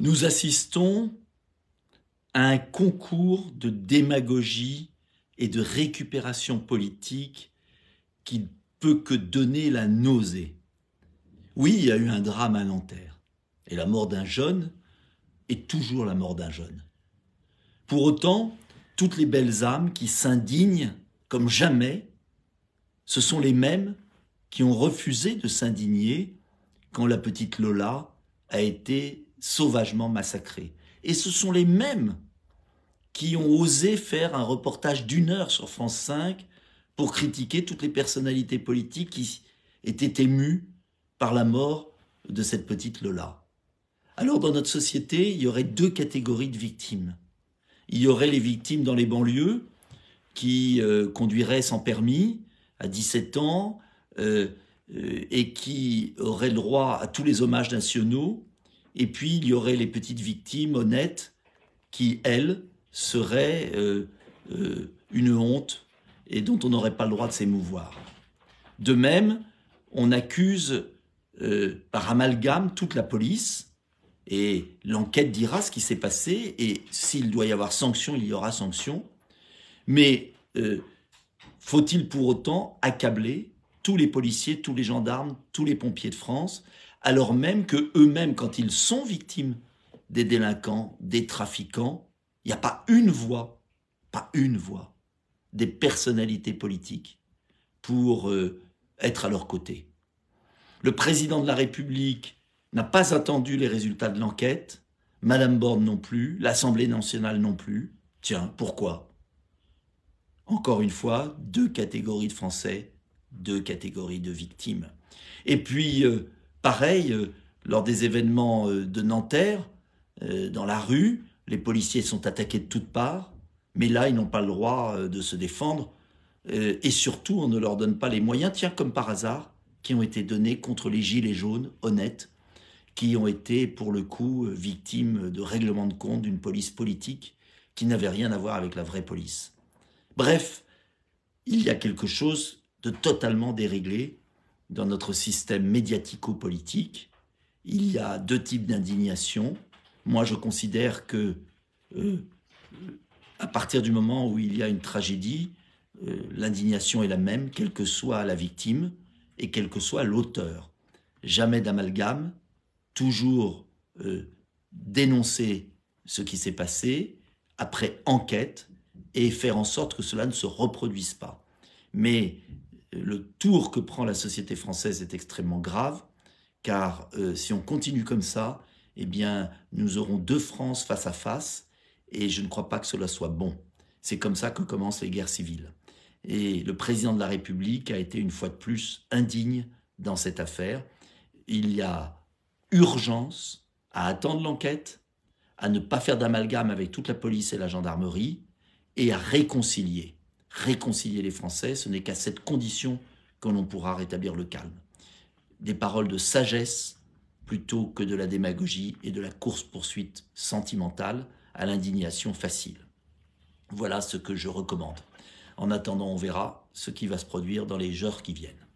Nous assistons à un concours de démagogie et de récupération politique qui ne peut que donner la nausée. Oui, il y a eu un drame à Nanterre, et la mort d'un jeune est toujours la mort d'un jeune. Pour autant, toutes les belles âmes qui s'indignent comme jamais, ce sont les mêmes qui ont refusé de s'indigner quand la petite Lola a été sauvagement massacrés. Et ce sont les mêmes qui ont osé faire un reportage d'une heure sur France 5 pour critiquer toutes les personnalités politiques qui étaient émues par la mort de cette petite Lola. Alors dans notre société, il y aurait deux catégories de victimes. Il y aurait les victimes dans les banlieues qui euh, conduiraient sans permis à 17 ans euh, euh, et qui auraient le droit à tous les hommages nationaux et puis, il y aurait les petites victimes honnêtes qui, elles, seraient euh, euh, une honte et dont on n'aurait pas le droit de s'émouvoir. De même, on accuse euh, par amalgame toute la police et l'enquête dira ce qui s'est passé et s'il doit y avoir sanction, il y aura sanction. Mais faut-il pour autant accabler tous les policiers, tous les gendarmes, tous les pompiers de France alors même que eux-mêmes, quand ils sont victimes des délinquants, des trafiquants, il n'y a pas une voix, pas une voix, des personnalités politiques pour euh, être à leur côté. Le président de la République n'a pas attendu les résultats de l'enquête, Madame Borne non plus, l'Assemblée nationale non plus. Tiens, pourquoi Encore une fois, deux catégories de Français, deux catégories de victimes. Et puis, euh, Pareil, euh, lors des événements euh, de Nanterre, euh, dans la rue, les policiers sont attaqués de toutes parts, mais là, ils n'ont pas le droit de se défendre, et surtout, on ne leur donne pas les moyens, tiens, comme par hasard, qui ont été donnés contre les gilets jaunes, honnêtes, qui ont été, pour le coup, victimes de règlements de compte d'une police politique qui n'avait rien à voir avec la vraie police. Bref, il y a quelque chose de totalement déréglé, dans notre système médiatico-politique, il y a deux types d'indignation. Moi, je considère que euh, à partir du moment où il y a une tragédie, euh, l'indignation est la même, quelle que soit la victime et quel que soit l'auteur. Jamais d'amalgame, toujours euh, dénoncer ce qui s'est passé après enquête et faire en sorte que cela ne se reproduise pas. Mais le tour que prend la société française est extrêmement grave, car euh, si on continue comme ça, eh bien, nous aurons deux France face à face, et je ne crois pas que cela soit bon. C'est comme ça que commencent les guerres civiles. Et le président de la République a été une fois de plus indigne dans cette affaire. Il y a urgence à attendre l'enquête, à ne pas faire d'amalgame avec toute la police et la gendarmerie, et à réconcilier réconcilier les Français. Ce n'est qu'à cette condition que l'on pourra rétablir le calme. Des paroles de sagesse plutôt que de la démagogie et de la course-poursuite sentimentale à l'indignation facile. Voilà ce que je recommande. En attendant, on verra ce qui va se produire dans les heures qui viennent.